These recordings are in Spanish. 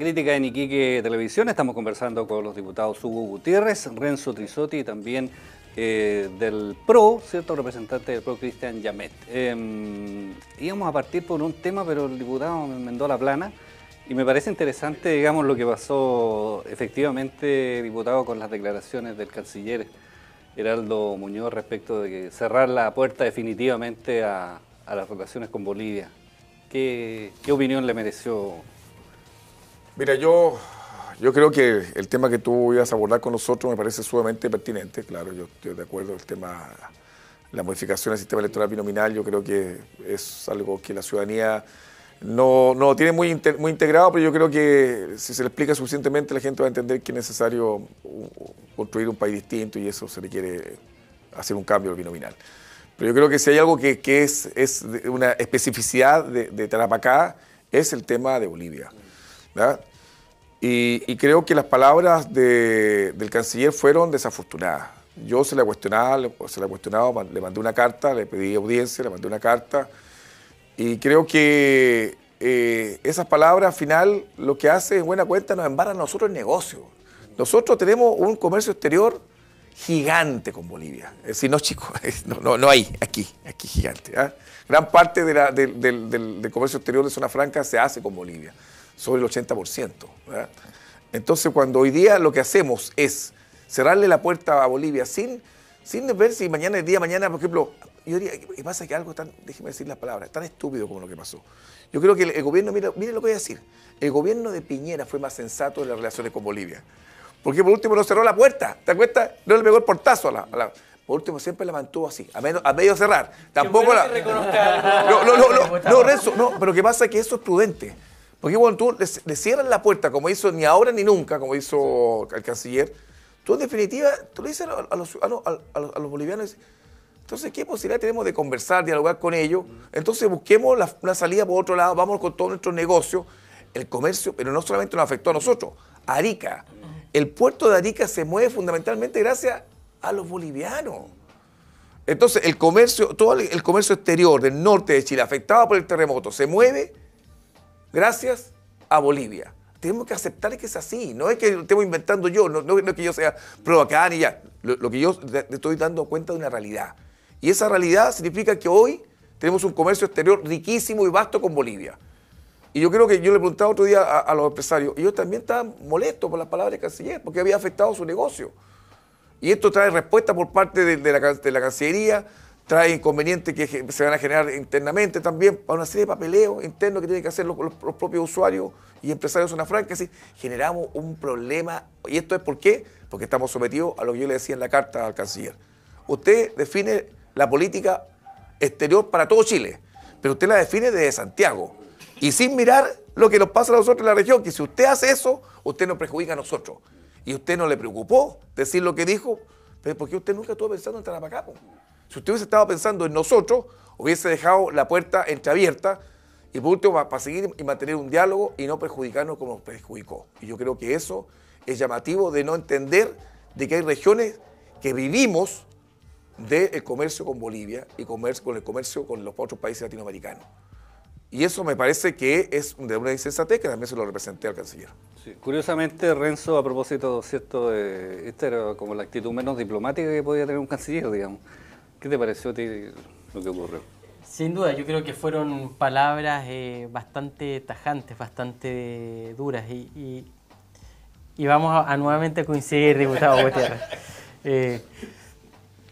Crítica en Iquique Televisión. Estamos conversando con los diputados Hugo Gutiérrez, Renzo Trisotti y también eh, del PRO, ¿cierto? Representante del PRO, Cristian Yamet. Em, íbamos a partir por un tema, pero el diputado me enmendó la plana. Y me parece interesante, digamos, lo que pasó efectivamente, diputado, con las declaraciones del canciller Heraldo Muñoz respecto de cerrar la puerta definitivamente a, las relaciones con Bolivia. ¿Qué, ¿Qué opinión le mereció Mira, yo, yo creo que el tema que tú ibas a abordar con nosotros me parece sumamente pertinente. Claro, yo estoy de acuerdo. El tema, la modificación del sistema electoral binominal, yo creo que es algo que la ciudadanía no, no tiene muy, muy integrado, pero yo creo que si se le explica suficientemente, la gente va a entender que es necesario construir un país distinto y eso se requiere hacer un cambio al binominal. Pero yo creo que si hay algo que, que es, es, una especificidad de, de Tarapacá, es el tema de Bolivia. ¿verdad? Y, creo que las palabras del canciller fueron desafortunadas. Yo se la cuestionaba, se la cuestionaba, le mandé una carta, le pedí audiencia, le mandé una carta. Y creo que eh, esas palabras al final lo que hace en buena cuenta nos embarra a nosotros el negocio. Nosotros tenemos un comercio exterior gigante con Bolivia. Es decir, no chicos, no, hay, aquí, aquí gigante. ¿ah? Gran parte del comercio exterior de Zona Franca se hace con Bolivia sobre el 80%. Entonces, cuando hoy día lo que hacemos es cerrarle la puerta a Bolivia sin, sin ver si mañana, el día de mañana, por ejemplo, yo diría, y pasa que algo tan, déjeme decir las palabras, tan estúpido como lo que pasó. Yo creo que el, gobierno, mire, mire lo que voy a decir, el gobierno de Piñera fue más sensato en las relaciones con Bolivia. Porque por último no cerró la puerta, ¿te acuerdas? No le pegó el portazo a la, por último siempre la mantuvo así, a, menos, a medio cerrar. Tampoco la. No, no, no, no, no, pero que pasa es que eso es prudente. Porque bueno, tú le, cierras la puerta, como hizo ni ahora ni nunca, como hizo el canciller, tú en definitiva, tú le dices a, los, a, los, bolivianos, entonces, ¿qué posibilidad tenemos de conversar, dialogar con ellos? Mm. Entonces, busquemos una salida por otro lado, vamos con todo nuestro negocio, el comercio, pero no solamente nos afectó a nosotros, Arica. Mm. El puerto de Arica se mueve fundamentalmente gracias a los bolivianos. Entonces, el comercio, todo el comercio exterior del norte de Chile afectado por el terremoto se mueve gracias a Bolivia. Tenemos que aceptar que es así, no es que lo estemos inventando yo, no, es que yo sea pro acá ni ya. Lo, que yo estoy dando cuenta de una realidad. Y esa realidad significa que hoy tenemos un comercio exterior riquísimo y vasto con Bolivia. Y yo creo que yo le preguntaba otro día a, los empresarios, ellos también estaban molestos por las palabras del canciller, porque había afectado su negocio. Y esto trae respuesta por parte de la Cancillería, trae inconvenientes que se van a generar internamente también para una serie de papeleos internos que tienen que hacer los, propios usuarios y empresarios de zona franca. generamos un problema. ¿Y esto es por qué? Porque estamos sometidos a lo que yo le decía en la carta al canciller. Usted define la política exterior para todo Chile, pero usted la define desde Santiago y sin mirar lo que nos pasa a nosotros en la región, que si usted hace eso, usted nos perjudica a nosotros. Y usted no le preocupó decir lo que dijo, pero porque usted nunca estuvo pensando en Tarapacá. Si usted hubiese estado pensando en nosotros, hubiese dejado la puerta entreabierta y por último para seguir y mantener un diálogo y no perjudicarnos como nos perjudicó. Y yo creo que eso es llamativo de no entender de que hay regiones que vivimos del comercio con Bolivia y comercio, con el comercio con los otros países latinoamericanos. Y eso me parece que es de una insensatez que también se lo representé al canciller. Curiosamente, Renzo, a propósito, ¿cierto? esto eh, esta era como la actitud menos diplomática que podía tener un canciller, digamos. ¿Qué te pareció a ti lo que ocurrió? Sin duda, yo creo que fueron palabras eh, bastante tajantes, bastante duras y, y, vamos a, a, nuevamente coincidir, diputado Gutiérrez. Eh,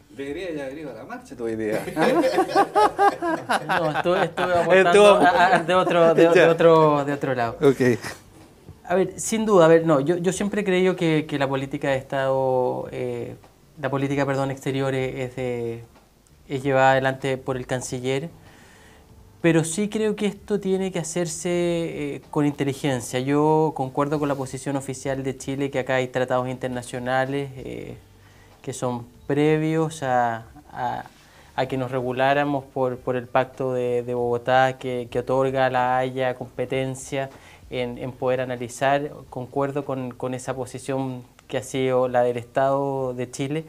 Debería ya a la marcha tu idea. no, estuve, estuve de, otro, de, otro, de otro lado. Okay. A ver, sin duda, a ver, no, yo, yo siempre he creído que, que la política de Estado, eh, la política, perdón, exterior es de es llevada adelante por el canciller, pero sí creo que esto tiene que hacerse eh, con inteligencia. Yo concuerdo con la posición oficial de Chile que acá hay tratados internacionales eh, que son previos a, que nos reguláramos por, por el pacto de, Bogotá que, otorga a la Haya competencia en, poder analizar. Concuerdo con, con esa posición que ha sido la del Estado de Chile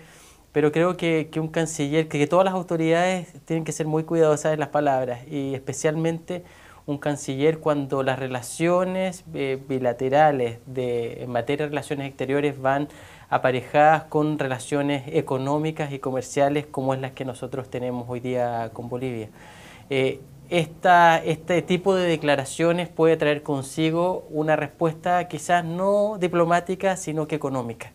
pero creo que, un canciller, que, todas las autoridades tienen que ser muy cuidadosas en las palabras y especialmente un canciller cuando las relaciones eh, bilaterales de, en materia de relaciones exteriores van aparejadas con relaciones económicas y comerciales como es las que nosotros tenemos hoy día con Bolivia. Eh, esta, este tipo de declaraciones puede traer consigo una respuesta quizás no diplomática, sino que económica.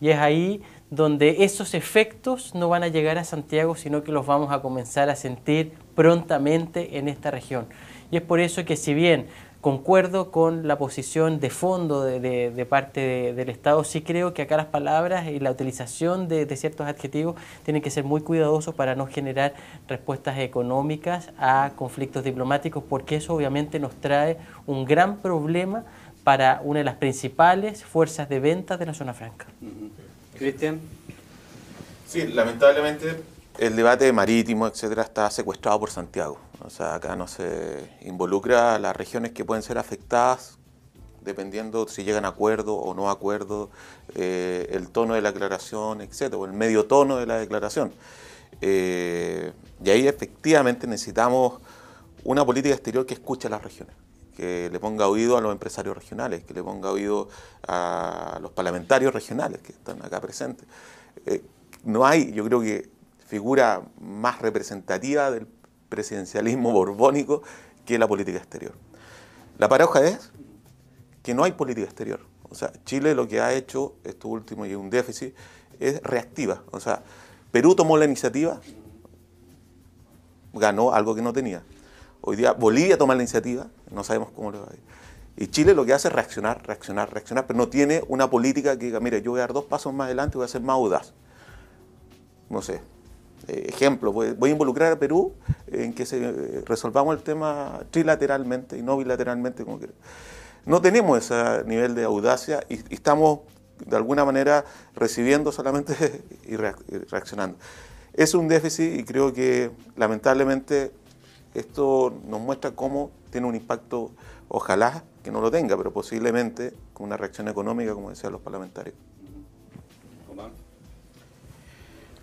Y es ahí donde esos efectos no van a llegar a Santiago, sino que los vamos a comenzar a sentir prontamente en esta región. Y es por eso que si bien concuerdo con la posición de fondo de, parte del Estado, sí creo que acá las palabras y la utilización de, ciertos adjetivos tienen que ser muy cuidadosos para no generar respuestas económicas a conflictos diplomáticos, porque eso obviamente nos trae un gran problema para una de las principales fuerzas de ventas de la zona franca. Cristian. Sí, lamentablemente el debate marítimo, etcétera, está secuestrado por Santiago. O sea, acá no se involucra a las regiones que pueden ser afectadas dependiendo si llegan a acuerdo o no acuerdo, eh, el tono de la declaración, etcétera, o el medio tono de la declaración. Eh, y ahí efectivamente necesitamos una política exterior que escuche a las regiones que le ponga oído a los empresarios regionales, que le ponga oído a los parlamentarios regionales que están acá presentes. Eh, no hay, yo creo que, figura más representativa del presidencialismo borbónico que la política exterior. La paradoja es que no hay política exterior. O sea, Chile lo que ha hecho, esto último y un déficit, es reactiva. O sea, Perú tomó la iniciativa, ganó algo que no tenía. Hoy día Bolivia toma la iniciativa, no sabemos cómo lo va a ir. Y Chile lo que hace es reaccionar, reaccionar, reaccionar, pero no tiene una política que diga, mire, yo voy a dar dos pasos más adelante, y voy a ser más audaz. No sé. Eh, ejemplo, voy, a involucrar a Perú en que eh, resolvamos el tema trilateralmente y no bilateralmente como No tenemos ese nivel de audacia y estamos de alguna manera recibiendo solamente y reaccionando. Es un déficit y creo que lamentablemente esto nos muestra cómo tiene un impacto, ojalá que no lo tenga, pero posiblemente con una reacción económica, como decían los parlamentarios.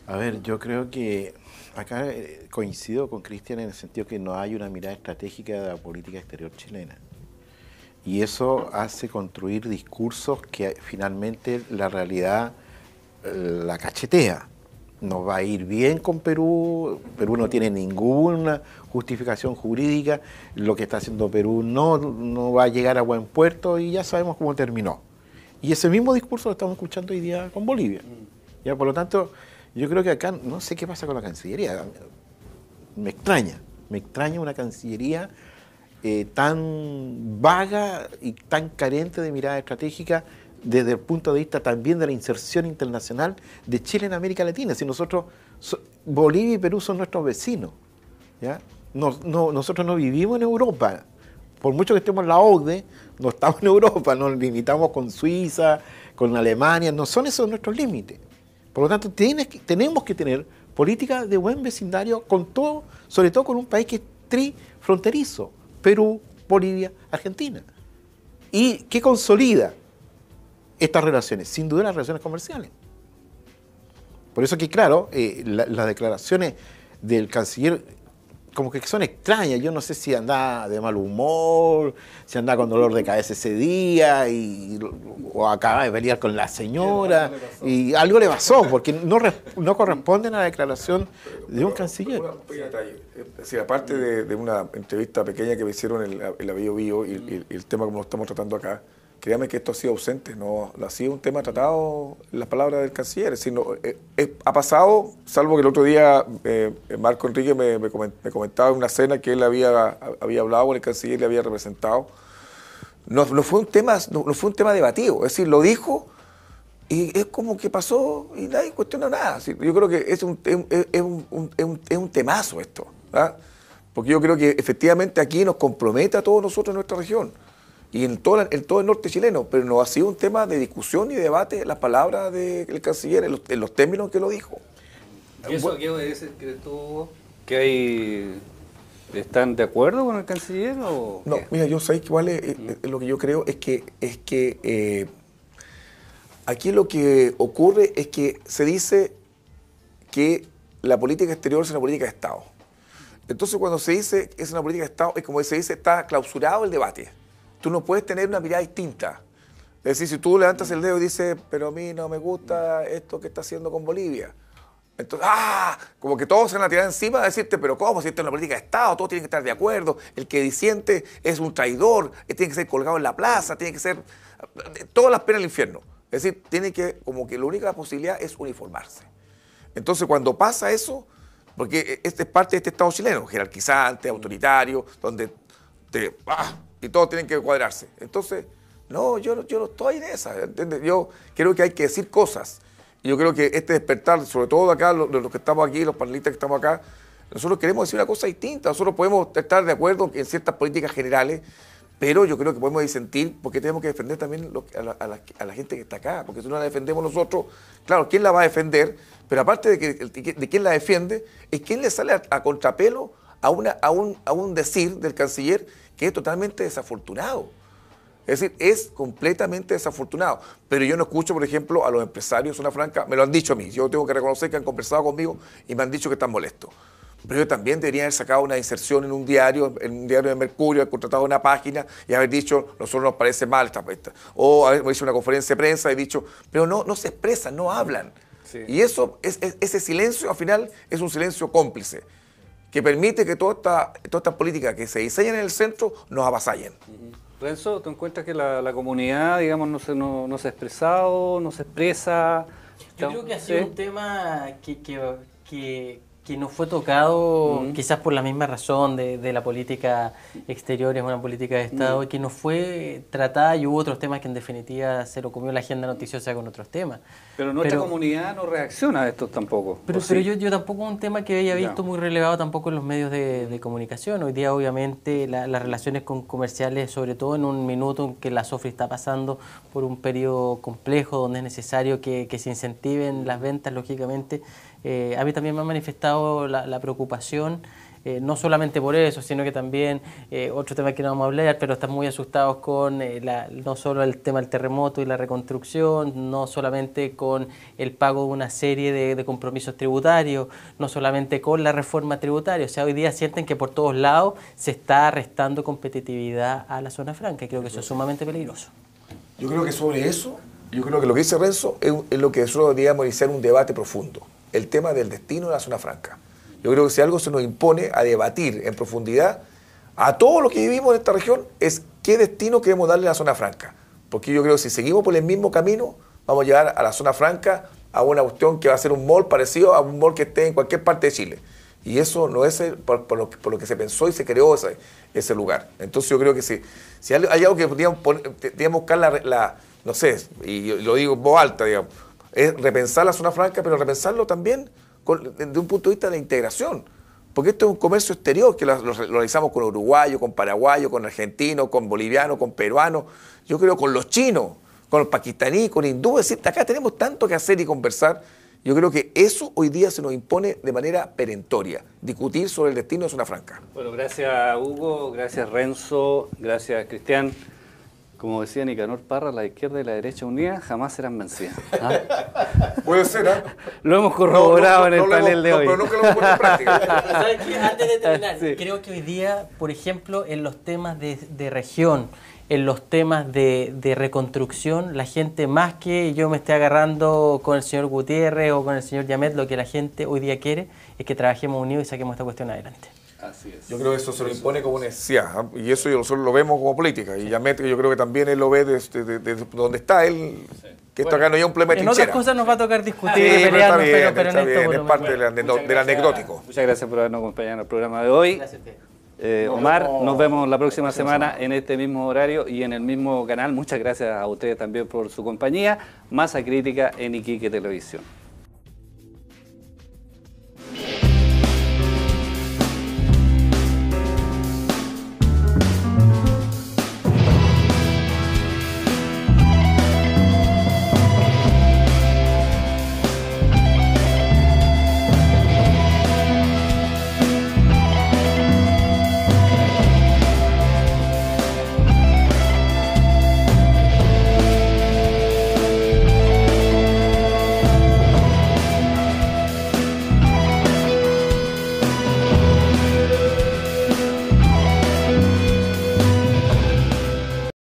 A ver, yo creo que acá eh, coincido con Cristian en el sentido que no hay una mirada estratégica de la política exterior chilena. Y eso hace construir discursos que finalmente la realidad eh, la cachetea no va a ir bien con Perú, Perú no tiene ninguna justificación jurídica, lo que está haciendo Perú no, va a llegar a buen puerto y ya sabemos cómo terminó. Y ese mismo discurso lo estamos escuchando hoy día con Bolivia. Ya, por lo tanto, yo creo que acá no sé qué pasa con la Cancillería. Me extraña, me extraña una Cancillería eh, tan vaga y tan carente de mirada estratégica desde el punto de vista también de la inserción internacional de Chile en América Latina. Si nosotros, Bolivia y Perú son nuestros vecinos, ¿ya? nosotros no vivimos en Europa. Por mucho que estemos en la OCDE, no estamos en Europa, nos limitamos con Suiza, con Alemania, no son esos nuestros límites. Por lo tanto, tenemos que tener políticas de buen vecindario con todo, sobre todo con un país que es trifronterizo, Perú, Bolivia, Argentina. Y que consolida estas relaciones? Sin duda las relaciones comerciales. Por eso que, claro, eh, las declaraciones del canciller como que son extrañas. Yo no sé si anda de mal humor, si anda con dolor de cabeza ese día, y, o acaba de pelear con la señora, y algo le pasó, porque no, no corresponden a la declaración de un canciller. si aparte de, una entrevista pequeña que me hicieron en la, en Bio y, el tema como lo estamos tratando acá, créame que esto ha sido ausente, no ha sido un tema tratado en las palabras del canciller, sino eh, eh, ha pasado, salvo que el otro día eh, Marco Enrique me, comentaba en una cena que él había, hablado con el canciller, le había representado. No, fue un tema, no, fue un tema debatido, es decir, lo dijo y es como que pasó y nadie cuestiona nada. yo creo que es un, es, temazo esto, ¿ah? porque yo creo que efectivamente aquí nos compromete a todos nosotros en nuestra región y en todo, el norte chileno, pero no ha sido un tema de discusión y debate las palabras del canciller en los, términos que lo dijo. ¿Y eso que están de acuerdo con el canciller no? Mira, yo sé que eh, eh, mm. lo que yo creo es que es que eh, aquí lo que ocurre es que se dice que la política exterior es una política de Estado. Entonces cuando se dice que es una política de Estado, es como se dice, está clausurado el debate tú no puedes tener una mirada distinta. Es decir, si tú levantas el dedo y dices, pero a mí no me gusta esto que está haciendo con Bolivia. Entonces, ¡ah! Como que todos se van a tirar encima de decirte, pero ¿cómo? Si esto es una política de Estado, todos tienen que estar de acuerdo. El que disiente es un traidor, eh, tiene que ser colgado en la plaza, tiene que ser. Eh, todas las penas del infierno. Es decir, tiene que, como que la única posibilidad es uniformarse. Entonces, cuando pasa eso, porque eh, este es parte de este Estado chileno, jerarquizante, autoritario, donde te. ¡ah! y todos tienen que cuadrarse. Entonces, no, yo, yo no estoy en esa. ¿entiendes? Yo creo que hay que decir cosas. Y yo creo que este despertar, sobre todo acá, los, los que estamos aquí, los panelistas que estamos acá, nosotros queremos decir una cosa distinta. Nosotros podemos estar de acuerdo en ciertas políticas generales, pero yo creo que podemos disentir porque tenemos que defender también a la, gente que está acá, porque si no la defendemos nosotros, claro, ¿quién la va a defender? Pero aparte de, que, de quién la defiende, es quién le sale a contrapelo a, a, un, decir del canciller que es totalmente desafortunado. Es decir, es completamente desafortunado. Pero yo no escucho, por ejemplo, a los empresarios, una franca, me lo han dicho a mí. Yo tengo que reconocer que han conversado conmigo y me han dicho que están molestos. Pero yo también debería haber sacado una inserción en un diario, en un diario de Mercurio, haber contratado una página y haber dicho, nosotros nos parece mal esta, O haber hecho una conferencia de prensa y dicho, pero no, no se expresan, no hablan. Y eso, ese silencio al final es un silencio cómplice que permite que todas estas toda esta políticas que se diseñan en el centro nos avasallen. Renzo, ¿te encuentras que la, comunidad, digamos, no se, no, se ha expresado, no se expresa? Yo creo que ha sido un tema que, que que no fue tocado quizás por la misma razón de, la política exterior, es una política de Estado, y que no fue tratada y hubo otros temas que en definitiva se lo comió la agenda noticiosa con otros temas. Pero nuestra comunidad no reacciona a esto tampoco. Pero, yo, yo tampoco un tema que haya visto muy relevado tampoco en los medios de, comunicación. Hoy día obviamente las relaciones comerciales, sobre todo en un minuto en que la SOFRI está pasando por un periodo complejo donde es necesario que, que se incentiven las ventas, lógicamente eh, a mí también me ha manifestado la, preocupación, eh, no solamente por eso, sino que también eh, otro tema que no vamos a hablar, pero están muy asustados con no solo el tema del terremoto y la reconstrucción, no solamente con el pago de una serie de, compromisos tributarios, no solamente con la reforma tributaria. O sea, hoy día sienten que por todos lados se está restando competitividad a la zona franca y creo que eso es sumamente peligroso. Yo creo que sobre eso, yo creo que lo que dice Renzo es, es lo que nosotros deberíamos iniciar un debate profundo el tema del destino de la zona franca. Yo creo que si algo se nos impone a debatir en profundidad a todos los que vivimos en esta región es qué destino queremos darle a la zona franca. Porque yo creo que si seguimos por el mismo camino, vamos a llegar a la zona franca a una cuestión que va a ser un mall parecido a un mall que esté en cualquier parte de Chile. Y eso no es por, lo, que se pensó y se creó ese, lugar. Entonces yo creo que si, si hay algo que podríamos, buscar la, la, no sé, y lo digo en voz alta, digamos, es repensar la zona franca, pero repensarlo también desde un punto de vista de integración. Porque esto es un comercio exterior que lo, realizamos con uruguayo, con paraguayo, con argentino, con boliviano, con peruano, yo creo con los chinos, con los paquistaníes, con hindúes. acá tenemos tanto que hacer y conversar. Yo creo que eso hoy día se nos impone de manera perentoria, discutir sobre el destino de Zona Franca. Bueno, gracias Hugo, gracias Renzo, gracias Cristian como decía Nicanor Parra, la izquierda y la derecha unidas jamás serán vencidas. Ah. Puede ser, ¿eh? Lo hemos corroborado en el panel de hoy. pero nunca lo hemos puesto en práctica. Antes de terminar, creo que hoy día, por ejemplo, en los temas de, región, en los temas de, de, reconstrucción, la gente más que yo me esté agarrando con el señor Gutiérrez o con el señor Yamet, lo que la gente hoy día quiere es que trabajemos unidos y saquemos esta cuestión adelante. Yo creo que eso se lo impone como necesidad. ¿ah? Y eso nosotros lo vemos como política. Y yo creo que también él lo ve desde, donde está él. Que esto acá no hay un problema En otras cosas nos va a tocar discutir, pero, es parte del, anecdótico. Muchas gracias por habernos acompañado en el programa de hoy. Eh, Omar, nos vemos la próxima semana en este mismo horario y en el mismo canal. Muchas gracias a ustedes también por su compañía. Masa Crítica en Iquique Televisión.